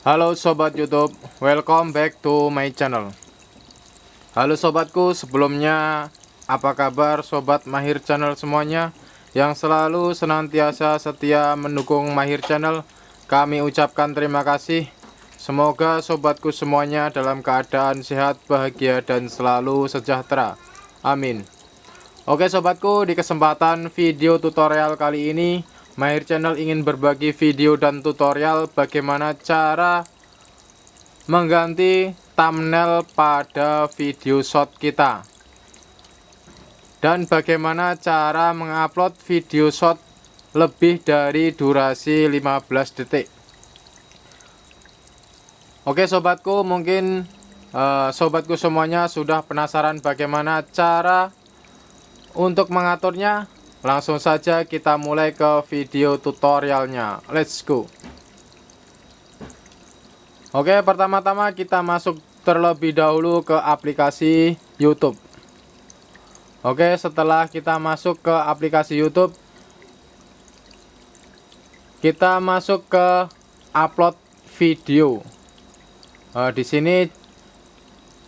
Halo Sobat Youtube, welcome back to my channel Halo Sobatku, sebelumnya apa kabar Sobat Mahir Channel semuanya Yang selalu senantiasa setia mendukung Mahir Channel Kami ucapkan terima kasih Semoga Sobatku semuanya dalam keadaan sehat, bahagia, dan selalu sejahtera Amin Oke Sobatku, di kesempatan video tutorial kali ini Mair Channel ingin berbagi video dan tutorial bagaimana cara mengganti thumbnail pada video shot kita dan bagaimana cara mengupload video shot lebih dari durasi 15 detik Oke sobatku mungkin uh, sobatku semuanya sudah penasaran bagaimana cara untuk mengaturnya Langsung saja kita mulai ke video tutorialnya. Let's go. Oke, pertama-tama kita masuk terlebih dahulu ke aplikasi YouTube. Oke, setelah kita masuk ke aplikasi YouTube, kita masuk ke upload video. E, di sini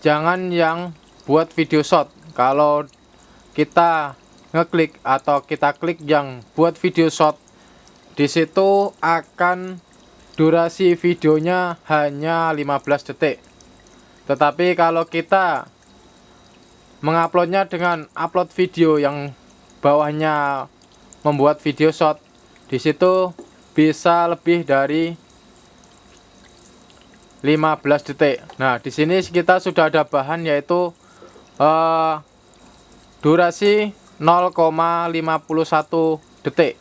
jangan yang buat video shot. Kalau kita ngeklik atau kita klik yang buat video short di situ akan durasi videonya hanya 15 detik tetapi kalau kita menguploadnya dengan upload video yang bawahnya membuat video short di situ bisa lebih dari 15 detik nah di sini kita sudah ada bahan yaitu uh, durasi 0,51 detik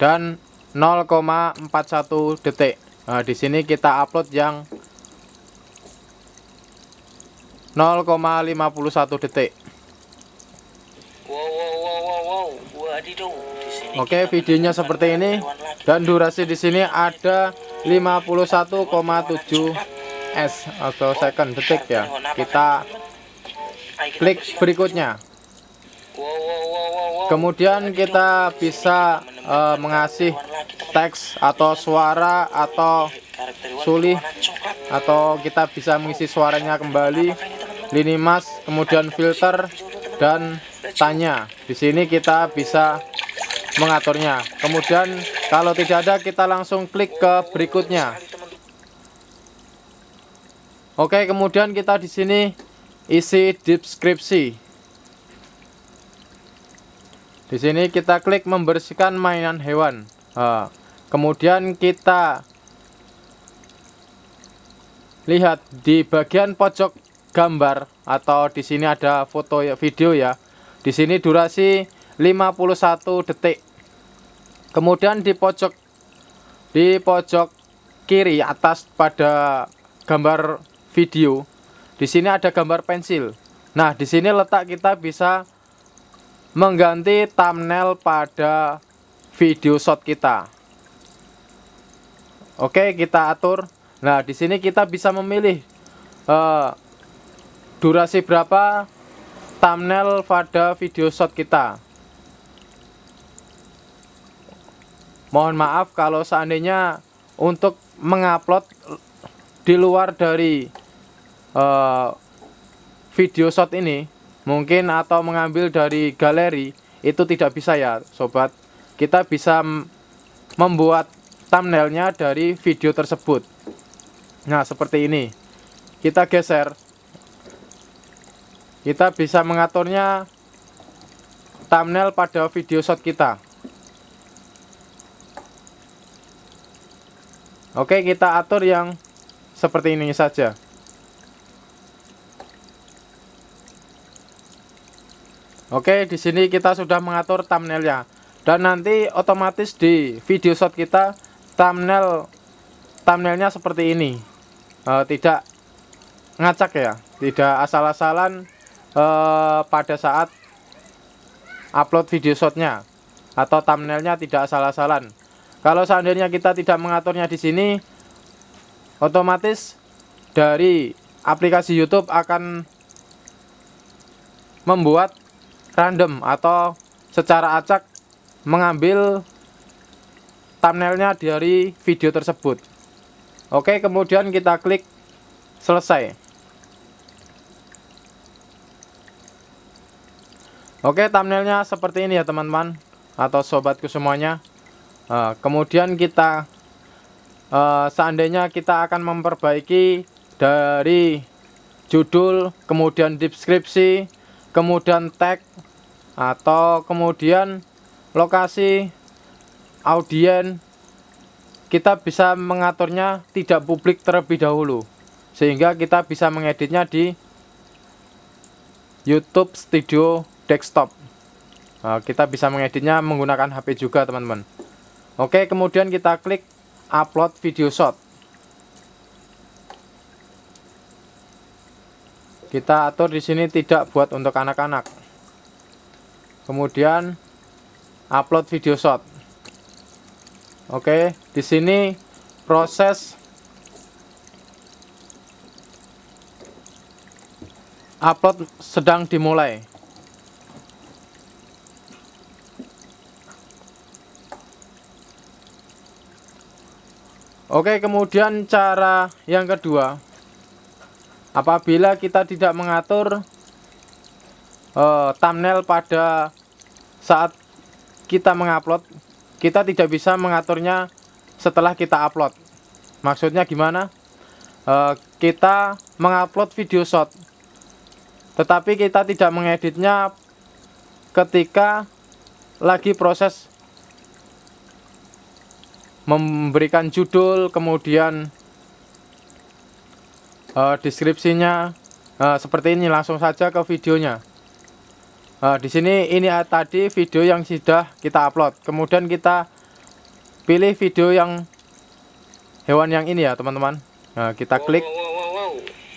dan 0,41 detik. Nah, di sini kita upload yang 0,51 detik. Wow, wow, wow, wow, wow. Oke, videonya seperti ini dan durasi di sini ada 51,7 s atau second detik ya. Kita klik berikutnya kemudian kita bisa uh, mengasih teks atau suara atau sulih atau kita bisa mengisi suaranya kembali lini mas kemudian filter dan tanya di sini kita bisa mengaturnya kemudian kalau tidak ada kita langsung klik ke berikutnya Oke kemudian kita di sini isi deskripsi di sini kita klik membersihkan mainan hewan. Nah, kemudian kita lihat di bagian pojok gambar atau di sini ada foto ya video ya. Di sini durasi 51 detik. Kemudian di pojok di pojok kiri atas pada gambar video. Di sini ada gambar pensil. Nah, di sini letak kita bisa mengganti thumbnail pada video shot kita. Oke, kita atur. Nah, di sini kita bisa memilih uh, durasi berapa thumbnail pada video shot kita. Mohon maaf kalau seandainya untuk mengupload di luar dari uh, video shot ini mungkin atau mengambil dari galeri itu tidak bisa ya sobat kita bisa membuat thumbnailnya dari video tersebut nah seperti ini kita geser kita bisa mengaturnya thumbnail pada video shot kita oke kita atur yang seperti ini saja Oke, di sini kita sudah mengatur thumbnailnya. Dan nanti otomatis di video shot kita thumbnail thumbnailnya seperti ini. E, tidak ngacak ya, tidak asal-asalan e, pada saat upload video shotnya atau thumbnailnya tidak asal-asalan. Kalau seandainya kita tidak mengaturnya di sini, otomatis dari aplikasi YouTube akan membuat random atau secara acak mengambil thumbnailnya dari video tersebut oke kemudian kita klik selesai oke thumbnailnya seperti ini ya teman-teman atau sobatku semuanya uh, kemudian kita uh, seandainya kita akan memperbaiki dari judul kemudian deskripsi kemudian tag atau kemudian lokasi audien kita bisa mengaturnya tidak publik terlebih dahulu sehingga kita bisa mengeditnya di YouTube Studio Desktop nah, kita bisa mengeditnya menggunakan HP juga teman-teman Oke kemudian kita klik upload video shot kita atur di sini tidak buat untuk anak-anak kemudian upload video shot oke di sini proses upload sedang dimulai Oke kemudian cara yang kedua Apabila kita tidak mengatur Eh, thumbnail pada saat kita mengupload kita tidak bisa mengaturnya setelah kita upload maksudnya gimana uh, kita mengupload video shot tetapi kita tidak mengeditnya ketika lagi proses memberikan judul kemudian uh, deskripsinya uh, seperti ini langsung saja ke videonya Nah, di sini ini eh, tadi video yang sudah kita upload. Kemudian kita pilih video yang hewan yang ini ya, teman-teman. Nah, kita klik.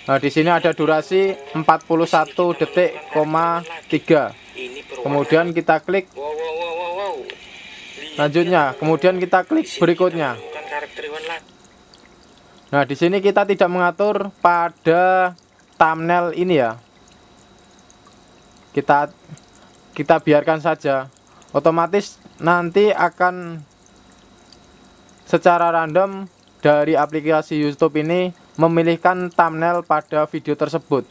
Nah, di sini ada durasi 41 detik, 3. Kemudian kita klik lanjutnya. Kemudian kita klik berikutnya. Nah, di sini kita tidak mengatur pada thumbnail ini ya, kita kita biarkan saja otomatis nanti akan secara random dari aplikasi YouTube ini memilihkan thumbnail pada video tersebut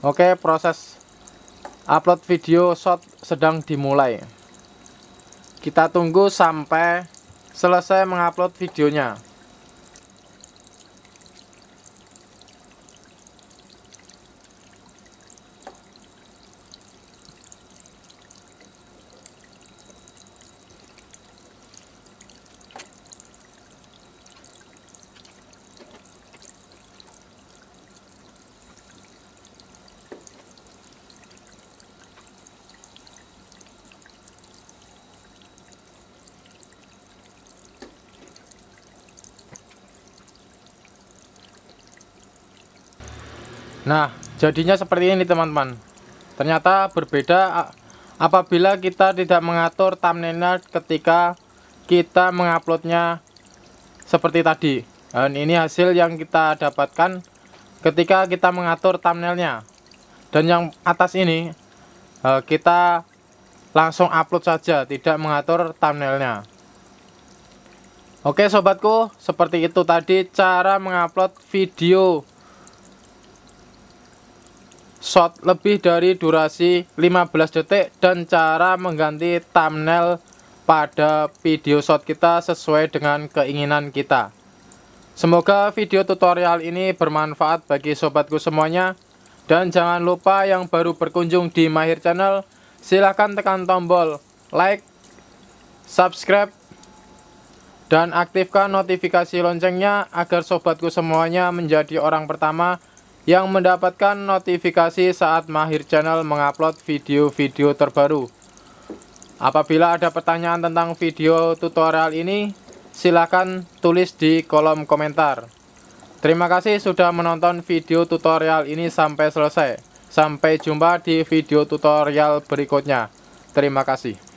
Oke, proses upload video shot sedang dimulai. Kita tunggu sampai selesai mengupload videonya. Nah, jadinya seperti ini teman-teman. Ternyata berbeda apabila kita tidak mengatur thumbnailnya ketika kita menguploadnya seperti tadi. Dan ini hasil yang kita dapatkan ketika kita mengatur thumbnailnya. Dan yang atas ini e, kita langsung upload saja, tidak mengatur thumbnailnya. Oke sobatku, seperti itu tadi cara mengupload video shot lebih dari durasi 15 detik dan cara mengganti thumbnail pada video shot kita sesuai dengan keinginan kita. Semoga video tutorial ini bermanfaat bagi sobatku semuanya. Dan jangan lupa yang baru berkunjung di Mahir Channel, silahkan tekan tombol like, subscribe, dan aktifkan notifikasi loncengnya agar sobatku semuanya menjadi orang pertama yang mendapatkan notifikasi saat Mahir Channel mengupload video-video terbaru. Apabila ada pertanyaan tentang video tutorial ini, silakan tulis di kolom komentar. Terima kasih sudah menonton video tutorial ini sampai selesai. Sampai jumpa di video tutorial berikutnya. Terima kasih.